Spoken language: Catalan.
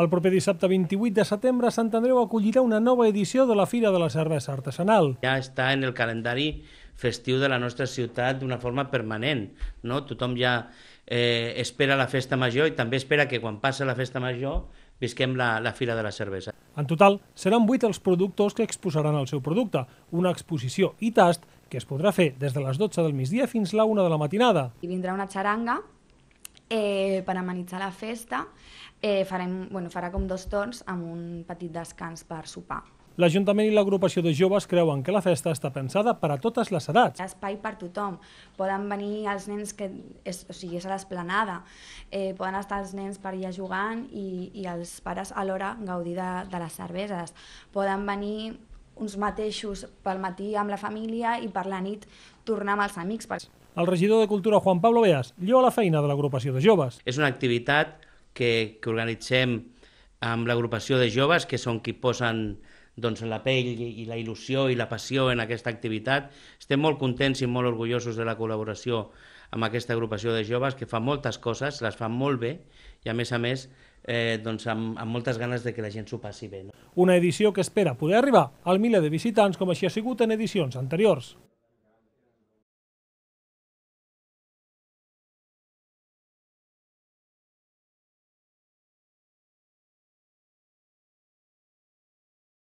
El proper dissabte 28 de setembre, Sant Andreu acollirà una nova edició de la Fira de la Cervesa Artesanal. Ja està en el calendari festiu de la nostra ciutat d'una forma permanent. No? Tothom ja eh, espera la festa major i també espera que quan passa la festa major visquem la, la Fira de la Cervesa. En total, seran 8 els productors que exposaran el seu producte, una exposició i tast que es podrà fer des de les 12 del migdia fins la 1 de la matinada. I vindrà una xaranga eh, per amenitzar la festa, eh, farem, bueno, farà com dos torns amb un petit descans per sopar. L'Ajuntament i l'agrupació de joves creuen que la festa està pensada per a totes les edats. Espai per tothom. Poden venir els nens que és, o sigui, és a l'esplanada, eh, poden estar els nens per allà jugant i, i els pares alhora gaudir de, de les cerveses. Poden venir uns mateixos pel matí amb la família i per la nit tornar amb els amics. El regidor de Cultura, Juan Pablo Beas, a la feina de l'agrupació de joves. És una activitat que, que organitzem amb l'agrupació de joves, que són qui posen doncs, la pell i la il·lusió i la passió en aquesta activitat. Estem molt contents i molt orgullosos de la col·laboració amb aquesta agrupació de joves que fa moltes coses, les fa molt bé i a més a més eh, doncs amb, amb moltes ganes de que la gent s'ho passi bé. No? Una edició que espera poder arribar al miler de visitants com així ha sigut en edicions anteriors.